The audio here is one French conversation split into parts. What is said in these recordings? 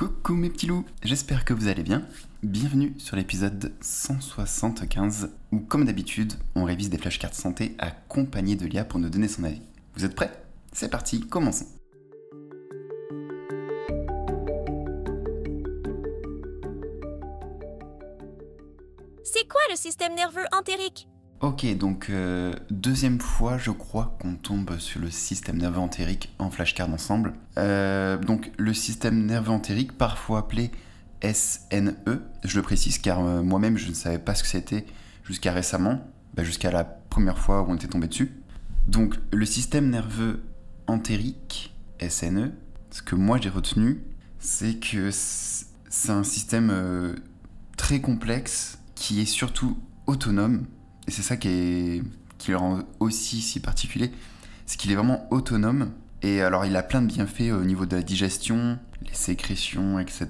Coucou mes petits loups, j'espère que vous allez bien. Bienvenue sur l'épisode 175 où comme d'habitude on révise des flashcards santé accompagnés de l'IA pour nous donner son avis. Vous êtes prêts C'est parti, commençons. C'est quoi le système nerveux entérique Ok, donc euh, deuxième fois, je crois qu'on tombe sur le système nerveux entérique en flashcard ensemble. Euh, donc le système nerveux entérique, parfois appelé SNE, je le précise car euh, moi-même je ne savais pas ce que c'était jusqu'à récemment, bah, jusqu'à la première fois où on était tombé dessus. Donc le système nerveux entérique, SNE, ce que moi j'ai retenu, c'est que c'est un système très complexe qui est surtout autonome et c'est ça qui, le rend aussi si particulier, c'est qu'il est vraiment autonome. Et alors, il a plein de bienfaits au niveau de la digestion, les sécrétions, etc.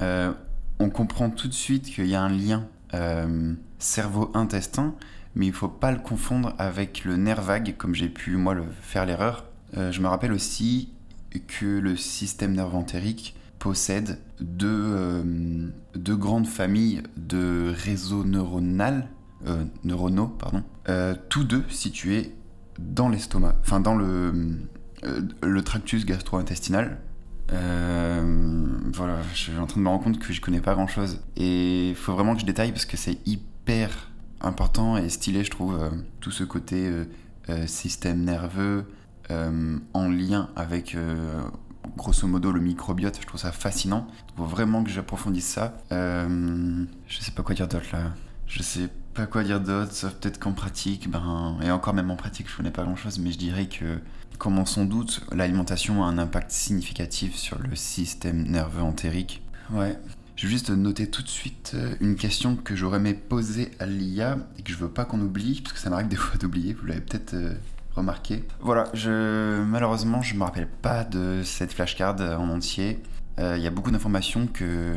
Euh, on comprend tout de suite qu'il y a un lien euh, cerveau-intestin, mais il ne faut pas le confondre avec le nerf vague, comme j'ai pu, moi, faire l'erreur. Euh, je me rappelle aussi que le système nerveux entérique possède deux, deux grandes familles de réseaux neuronaux euh, neuronaux, pardon, euh, tous deux situés dans l'estomac, enfin dans le, euh, tractus gastro-intestinal. voilà, je suis en train de me rendre compte que je connais pas grand chose. Et il faut vraiment que je détaille parce que c'est hyper important et stylé, je trouve, tout ce côté système nerveux en lien avec grosso modo le microbiote, je trouve ça fascinant. Il faut vraiment que j'approfondisse ça. je sais pas quoi dire d'autre là. Je sais pas quoi dire d'autre, sauf peut-être qu'en pratique, ben, et encore même en pratique, je connais pas grand-chose, mais je dirais que, comme on s'en doute, l'alimentation a un impact significatif sur le système nerveux entérique. Ouais. Je vais juste noter tout de suite euh, une question que j'aurais aimé poser à l'IA et que je veux pas qu'on oublie, parce que ça m'arrive des fois d'oublier, vous l'avez peut-être euh, remarqué. Voilà, je, malheureusement, je me rappelle pas de cette flashcard en entier. Euh, il y a beaucoup d'informations que,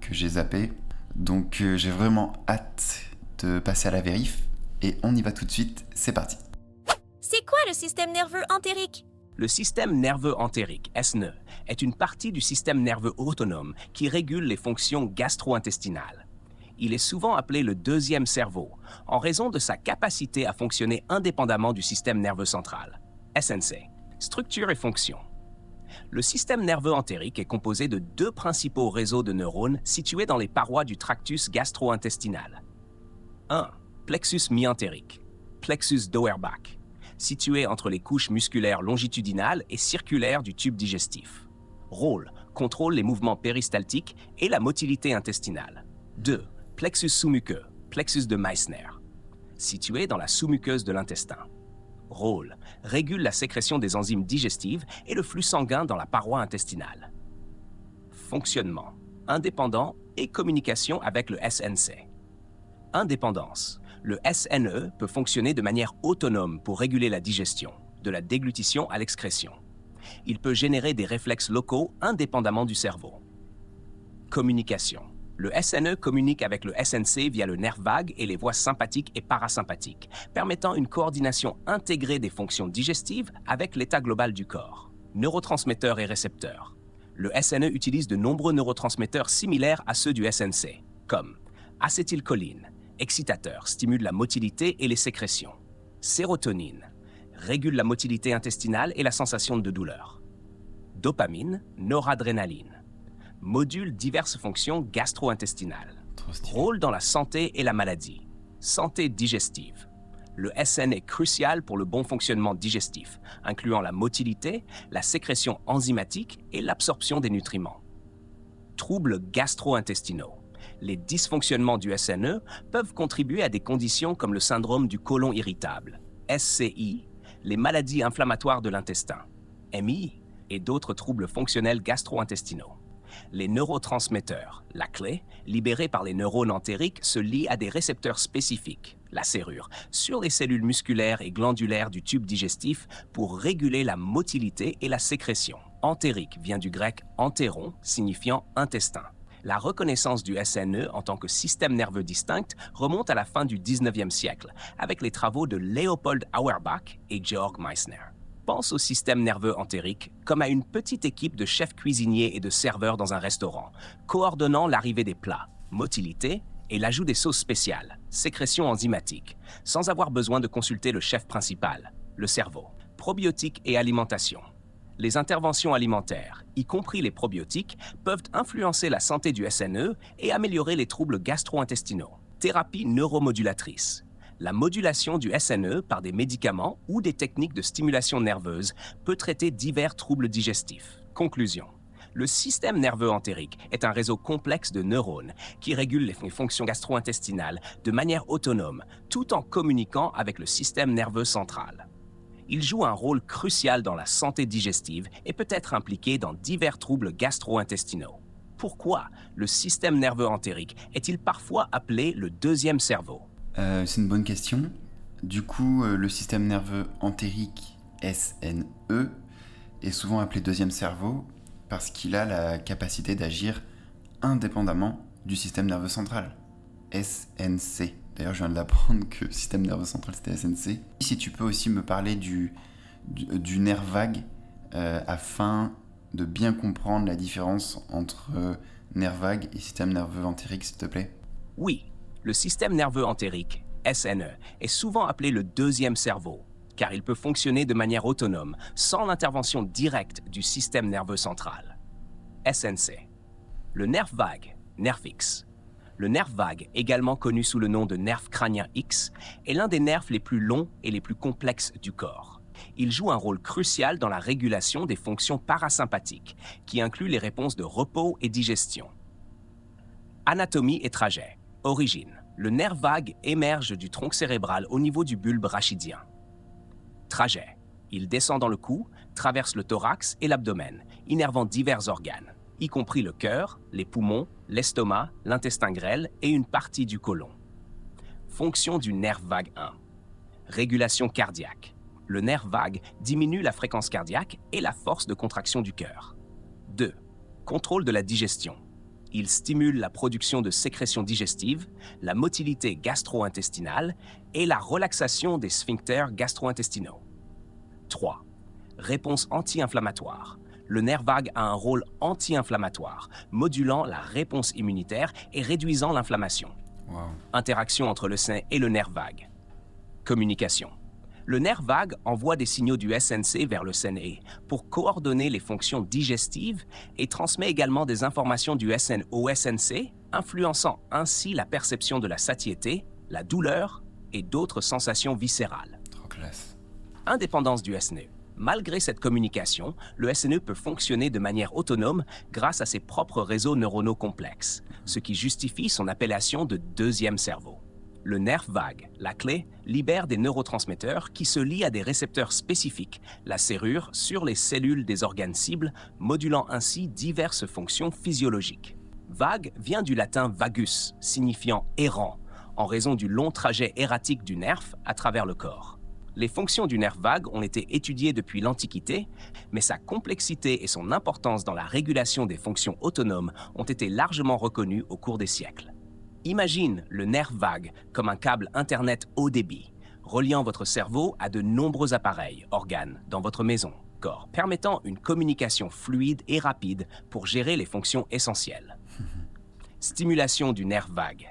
que j'ai zappé donc j'ai vraiment hâte de passer à la vérif et on y va tout de suite, c'est parti. C'est quoi le système nerveux entérique Le système nerveux entérique, SNE, est une partie du système nerveux autonome qui régule les fonctions gastro-intestinales. Il est souvent appelé le deuxième cerveau en raison de sa capacité à fonctionner indépendamment du système nerveux central. SNC, structure et fonction. Le système nerveux entérique est composé de deux principaux réseaux de neurones situés dans les parois du tractus gastro-intestinal, 1. Plexus myentérique. Plexus d'Auerbach. Situé entre les couches musculaires longitudinales et circulaires du tube digestif. Rôle contrôle les mouvements péristaltiques et la motilité intestinale. 2. Plexus sous-muqueux, plexus de Meissner, situé dans la sous-muqueuse de l'intestin. Rôle régule la sécrétion des enzymes digestives et le flux sanguin dans la paroi intestinale. Fonctionnement indépendant et communication avec le SNC indépendance. Le SNE peut fonctionner de manière autonome pour réguler la digestion, de la déglutition à l'excrétion. Il peut générer des réflexes locaux indépendamment du cerveau. Communication. Le SNE communique avec le SNC via le nerf vague et les voies sympathiques et parasympathiques, permettant une coordination intégrée des fonctions digestives avec l'état global du corps. Neurotransmetteurs et récepteurs. Le SNE utilise de nombreux neurotransmetteurs similaires à ceux du SNC, comme acétylcholine, Excitateur stimule la motilité et les sécrétions. Sérotonine régule la motilité intestinale et la sensation de douleur. Dopamine, noradrénaline module diverses fonctions gastro-intestinales. Rôle dans la santé et la maladie. Santé digestive. Le SN est crucial pour le bon fonctionnement digestif, incluant la motilité, la sécrétion enzymatique et l'absorption des nutriments. Troubles gastro-intestinaux les dysfonctionnements du SNE peuvent contribuer à des conditions comme le syndrome du côlon irritable, SCI, les maladies inflammatoires de l'intestin, MI, et d'autres troubles fonctionnels gastro-intestinaux. Les neurotransmetteurs, la clé, libérés par les neurones entériques, se lient à des récepteurs spécifiques, la serrure, sur les cellules musculaires et glandulaires du tube digestif pour réguler la motilité et la sécrétion. Entérique vient du grec entéron, signifiant intestin. La reconnaissance du SNE en tant que système nerveux distinct remonte à la fin du 19e siècle, avec les travaux de Leopold Auerbach et Georg Meissner. Pense au système nerveux entérique comme à une petite équipe de chefs cuisiniers et de serveurs dans un restaurant, coordonnant l'arrivée des plats, motilité et l'ajout des sauces spéciales, sécrétion enzymatique, sans avoir besoin de consulter le chef principal, le cerveau, probiotiques et alimentation les interventions alimentaires, y compris les probiotiques, peuvent influencer la santé du SNE et améliorer les troubles gastro-intestinaux. Thérapie neuromodulatrice. La modulation du SNE par des médicaments ou des techniques de stimulation nerveuse peut traiter divers troubles digestifs. Conclusion. Le système nerveux entérique est un réseau complexe de neurones qui régule les fonctions gastro-intestinales de manière autonome, tout en communiquant avec le système nerveux central. Il joue un rôle crucial dans la santé digestive et peut être impliqué dans divers troubles gastro-intestinaux. Pourquoi le système nerveux entérique est-il parfois appelé le deuxième cerveau euh, C'est une bonne question. Du coup, euh, le système nerveux entérique, SNE, est souvent appelé deuxième cerveau parce qu'il a la capacité d'agir indépendamment du système nerveux central, SNC. D'ailleurs, je viens de l'apprendre que système nerveux central, c'était SNC. Si tu peux aussi me parler du, nerf vague euh, afin de bien comprendre la différence entre euh, nerf vague et système nerveux entérique, s'il te plaît Oui, le système nerveux entérique, SNE, est souvent appelé le deuxième cerveau, car il peut fonctionner de manière autonome, sans l'intervention directe du système nerveux central. SNC. Le nerf vague, nerf fixe, le nerf vague, également connu sous le nom de nerf crânien X, est l'un des nerfs les plus longs et les plus complexes du corps. Il joue un rôle crucial dans la régulation des fonctions parasympathiques, qui incluent les réponses de repos et digestion. Anatomie et trajet. Origine. Le nerf vague émerge du tronc cérébral au niveau du bulbe rachidien. Trajet. Il descend dans le cou, traverse le thorax et l'abdomen, innervant divers organes y compris le cœur, les poumons, l'estomac, l'intestin grêle et une partie du côlon. Fonction du nerf vague 1. Régulation cardiaque. Le nerf vague diminue la fréquence cardiaque et la force de contraction du cœur. 2. Contrôle de la digestion. Il stimule la production de sécrétions digestives, la motilité gastro-intestinale et la relaxation des sphincters gastro-intestinaux. 3. Réponse anti-inflammatoire le nerf vague a un rôle anti-inflammatoire, modulant la réponse immunitaire et réduisant l'inflammation. Interaction entre le sein et le nerf vague. Communication. Le nerf vague envoie des signaux du SNC vers le SNE pour coordonner les fonctions digestives et transmet également des informations du SN au SNC, influençant ainsi la perception de la satiété, la douleur et d'autres sensations viscérales. Indépendance du SNE. Malgré cette communication, le SNE peut fonctionner de manière autonome grâce à ses propres réseaux neuronaux complexes, ce qui justifie son appellation de deuxième cerveau. Le nerf vague, la clé, libère des neurotransmetteurs qui se lient à des récepteurs spécifiques, la serrure, sur les cellules des organes cibles, modulant ainsi diverses fonctions physiologiques. Vague vient du latin vagus, signifiant errant, en raison du long trajet erratique du nerf à travers le corps. Les fonctions du nerf vague ont été étudiées depuis l'Antiquité, mais sa complexité et son importance dans la régulation des fonctions autonomes ont été largement reconnues au cours des siècles. Imagine le nerf vague comme un câble Internet haut débit, reliant votre cerveau à de nombreux appareils, organes, dans votre maison, corps, permettant une communication fluide et rapide pour gérer les fonctions essentielles. Stimulation du nerf vague.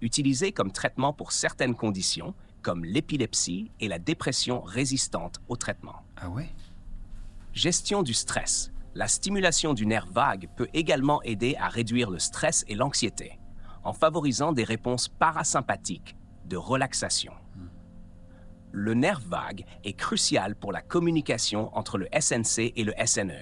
Utilisé comme traitement pour certaines conditions, comme l'épilepsie et la dépression résistante au traitement. Ah Gestion du stress. La stimulation du nerf vague peut également aider à réduire le stress et l'anxiété, en favorisant des réponses parasympathiques, de relaxation. Hmm. Le nerf vague est crucial pour la communication entre le SNC et le SNE,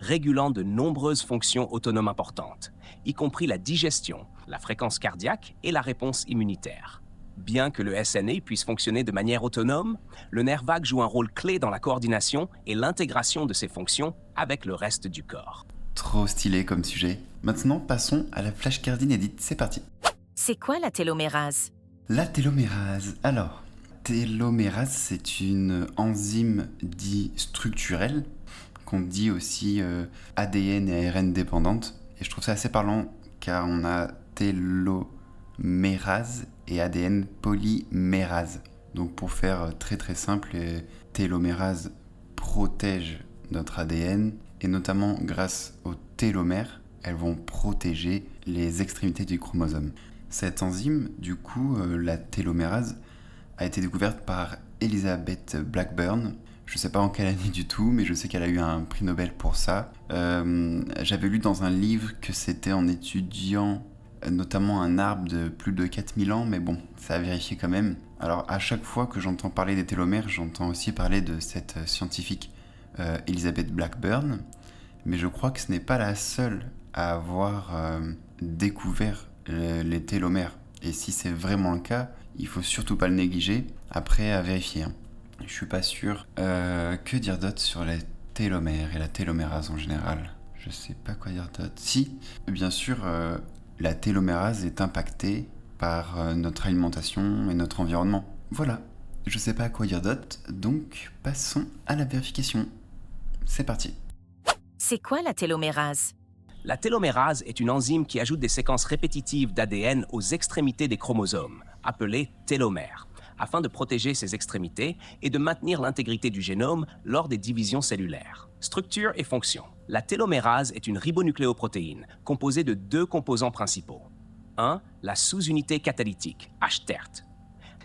régulant de nombreuses fonctions autonomes importantes, y compris la digestion, la fréquence cardiaque et la réponse immunitaire. Bien que le SNA e puisse fonctionner de manière autonome, le nerf vague joue un rôle clé dans la coordination et l'intégration de ses fonctions avec le reste du corps. Trop stylé comme sujet. Maintenant, passons à la flashcard inédite. C'est parti. C'est quoi la télomérase La télomérase. Alors, télomérase, c'est une enzyme dite structurelle, qu'on dit aussi euh, ADN et ARN dépendante. Et je trouve ça assez parlant car on a télomérase et ADN polymérase. Donc pour faire euh, très très simple, euh, télomérase protège notre ADN et notamment grâce aux télomères, elles vont protéger les extrémités du chromosome. Cette enzyme, du coup, euh, la télomérase, a été découverte par Elizabeth Blackburn. Je ne sais pas en quelle année du tout, mais je sais qu'elle a eu un prix Nobel pour ça. J'avais lu dans un livre que c'était en étudiant notamment un arbre de plus de 4000 ans, mais bon, ça a vérifié quand même. Alors à chaque fois que j'entends parler des télomères, j'entends aussi parler de cette euh, scientifique euh, Elisabeth Blackburn, mais je crois que ce n'est pas la seule à avoir euh, découvert les télomères. Et si c'est vraiment le cas, il faut surtout pas le négliger, après à vérifier. Je hein. Je suis pas sûr. que dire d'autre sur les télomères et la télomérase en général je sais pas quoi dire d'autre. Si, bien sûr, la télomérase est impactée par euh, notre alimentation et notre environnement. Voilà, je ne sais pas à quoi dire d'autre, donc passons à la vérification. C'est parti. C'est quoi la télomérase La télomérase est une enzyme qui ajoute des séquences répétitives d'ADN aux extrémités des chromosomes, appelées télomères afin de protéger ses extrémités et de maintenir l'intégrité du génome lors des divisions cellulaires. Structure et fonction. La télomérase est une ribonucléoprotéine composée de deux composants principaux. 1. La sous-unité catalytique, HTERT.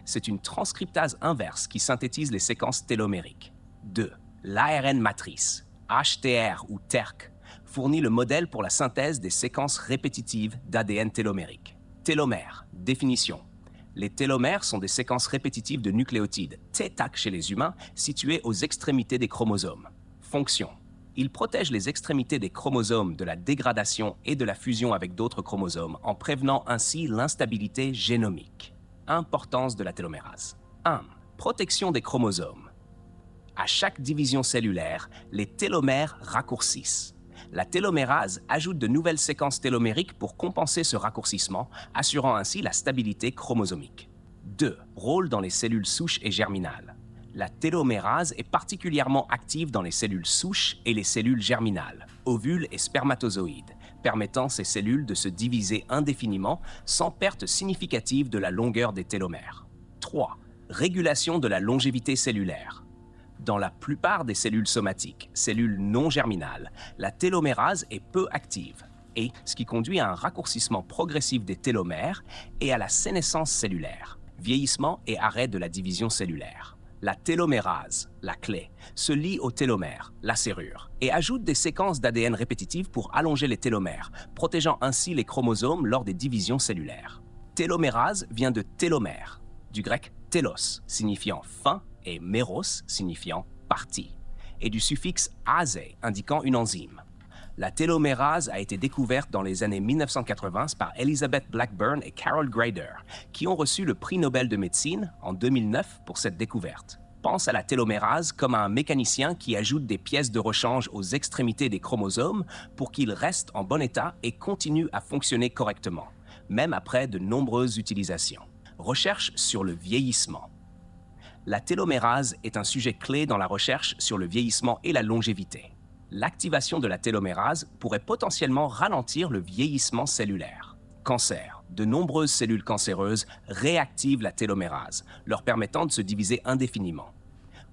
C'est une transcriptase inverse qui synthétise les séquences télomériques. 2. L'ARN matrice, HTR ou TERC, fournit le modèle pour la synthèse des séquences répétitives d'ADN télomérique. Télomère, définition. Les télomères sont des séquences répétitives de nucléotides, tétac » chez les humains, situées aux extrémités des chromosomes. Fonction. Ils protègent les extrémités des chromosomes de la dégradation et de la fusion avec d'autres chromosomes, en prévenant ainsi l'instabilité génomique. Importance de la télomérase. 1. Protection des chromosomes. À chaque division cellulaire, les télomères raccourcissent la télomérase ajoute de nouvelles séquences télomériques pour compenser ce raccourcissement, assurant ainsi la stabilité chromosomique. 2. Rôle dans les cellules souches et germinales. La télomérase est particulièrement active dans les cellules souches et les cellules germinales, ovules et spermatozoïdes, permettant ces cellules de se diviser indéfiniment sans perte significative de la longueur des télomères. 3. Régulation de la longévité cellulaire dans la plupart des cellules somatiques, cellules non germinales, la télomérase est peu active, et ce qui conduit à un raccourcissement progressif des télomères et à la sénescence cellulaire, vieillissement et arrêt de la division cellulaire. La télomérase, la clé, se lie au télomère, la serrure, et ajoute des séquences d'ADN répétitives pour allonger les télomères, protégeant ainsi les chromosomes lors des divisions cellulaires. Télomérase vient de télomère, du grec télos, signifiant fin et méros signifiant partie, et du suffixe ase indiquant une enzyme. La télomérase a été découverte dans les années 1980 par Elizabeth Blackburn et Carol Grader, qui ont reçu le prix Nobel de médecine en 2009 pour cette découverte. Pense à la télomérase comme à un mécanicien qui ajoute des pièces de rechange aux extrémités des chromosomes pour qu'ils restent en bon état et continuent à fonctionner correctement, même après de nombreuses utilisations. Recherche sur le vieillissement la télomérase est un sujet clé dans la recherche sur le vieillissement et la longévité. L'activation de la télomérase pourrait potentiellement ralentir le vieillissement cellulaire. Cancer. De nombreuses cellules cancéreuses réactivent la télomérase, leur permettant de se diviser indéfiniment.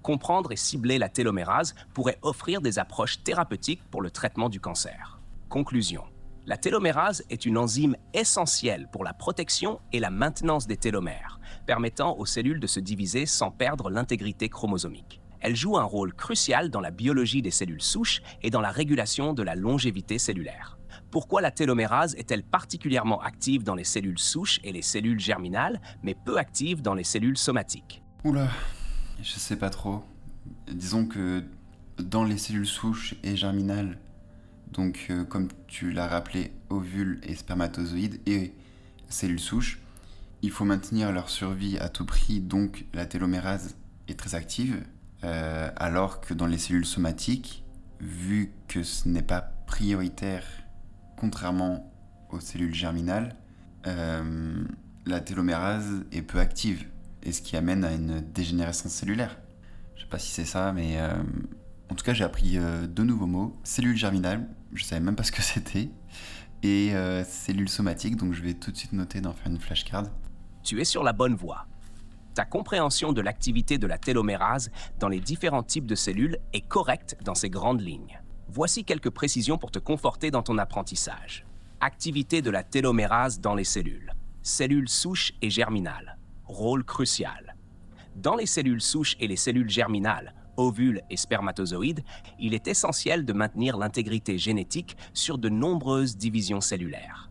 Comprendre et cibler la télomérase pourrait offrir des approches thérapeutiques pour le traitement du cancer. Conclusion. La télomérase est une enzyme essentielle pour la protection et la maintenance des télomères, permettant aux cellules de se diviser sans perdre l'intégrité chromosomique. Elle joue un rôle crucial dans la biologie des cellules souches et dans la régulation de la longévité cellulaire. Pourquoi la télomérase est-elle particulièrement active dans les cellules souches et les cellules germinales, mais peu active dans les cellules somatiques Oula, je sais pas trop. Disons que dans les cellules souches et germinales, donc euh, comme tu l'as rappelé, ovules et spermatozoïdes et cellules souches, il faut maintenir leur survie à tout prix, donc la télomérase est très active, euh, alors que dans les cellules somatiques, vu que ce n'est pas prioritaire, contrairement aux cellules germinales, euh, la télomérase est peu active, et ce qui amène à une dégénérescence cellulaire. Je sais pas si c'est ça, mais euh, en tout cas j'ai appris deux nouveaux mots. Cellule germinale, je savais même pas ce que c'était, et cellules somatiques, donc je vais tout de suite noter d'en faire une flashcard tu es sur la bonne voie. Ta compréhension de l'activité de la télomérase dans les différents types de cellules est correcte dans ses grandes lignes. Voici quelques précisions pour te conforter dans ton apprentissage. Activité de la télomérase dans les cellules. Cellules souches et germinales. Rôle crucial. Dans les cellules souches et les cellules germinales, ovules et spermatozoïdes, il est essentiel de maintenir l'intégrité génétique sur de nombreuses divisions cellulaires.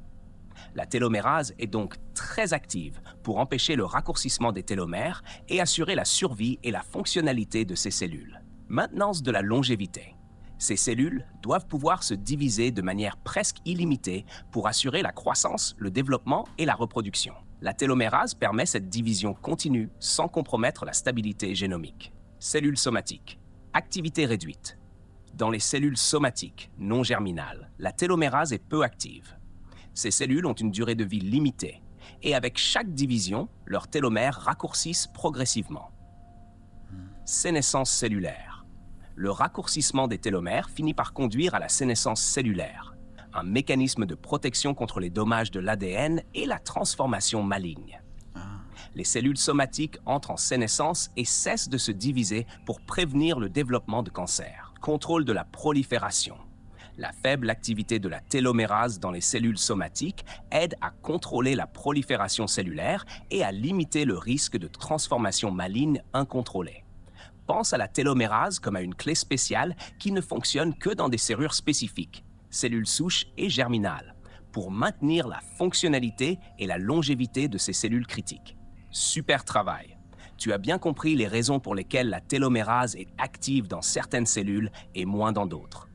La télomérase est donc très active pour empêcher le raccourcissement des télomères et assurer la survie et la fonctionnalité de ces cellules. Maintenance de la longévité. Ces cellules doivent pouvoir se diviser de manière presque illimitée pour assurer la croissance, le développement et la reproduction. La télomérase permet cette division continue sans compromettre la stabilité génomique. Cellules somatiques. Activité réduite. Dans les cellules somatiques non germinales, la télomérase est peu active. Ces cellules ont une durée de vie limitée, et avec chaque division, leurs télomères raccourcissent progressivement. Sénescence cellulaire. Le raccourcissement des télomères finit par conduire à la sénescence cellulaire, un mécanisme de protection contre les dommages de l'ADN et la transformation maligne. Ah. Les cellules somatiques entrent en sénescence et cessent de se diviser pour prévenir le développement de cancer. Contrôle de la prolifération. La faible activité de la télomérase dans les cellules somatiques aide à contrôler la prolifération cellulaire et à limiter le risque de transformation maligne incontrôlée. Pense à la télomérase comme à une clé spéciale qui ne fonctionne que dans des serrures spécifiques, cellules souches et germinales, pour maintenir la fonctionnalité et la longévité de ces cellules critiques. Super travail! Tu as bien compris les raisons pour lesquelles la télomérase est active dans certaines cellules et moins dans d'autres.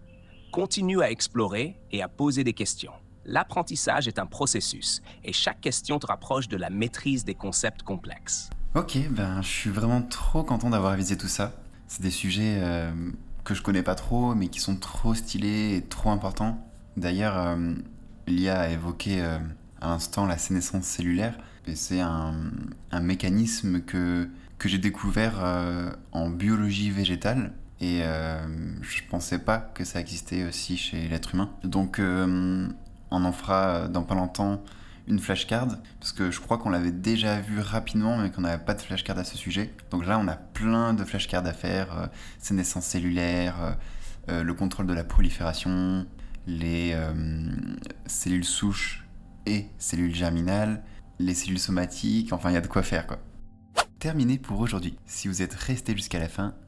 Continue à explorer et à poser des questions. L'apprentissage est un processus et chaque question te rapproche de la maîtrise des concepts complexes. Ok, ben je suis vraiment trop content d'avoir visé tout ça. C'est des sujets euh, que je connais pas trop, mais qui sont trop stylés et trop importants. D'ailleurs, euh, Lia a évoqué euh, à l'instant la sénescence cellulaire, et c'est un, mécanisme que j'ai découvert en biologie végétale, et euh, je pensais pas que ça existait aussi chez l'être humain. Donc euh, on en fera dans pas longtemps une flashcard, parce que je crois qu'on l'avait déjà vu rapidement, mais qu'on n'avait pas de flashcard à ce sujet. Donc là, on a plein de flashcards à faire, euh, Ces naissances cellulaires, le contrôle de la prolifération, les cellules souches et cellules germinales, les cellules somatiques, enfin il y a de quoi faire quoi. Terminé pour aujourd'hui. Si vous êtes resté jusqu'à la fin,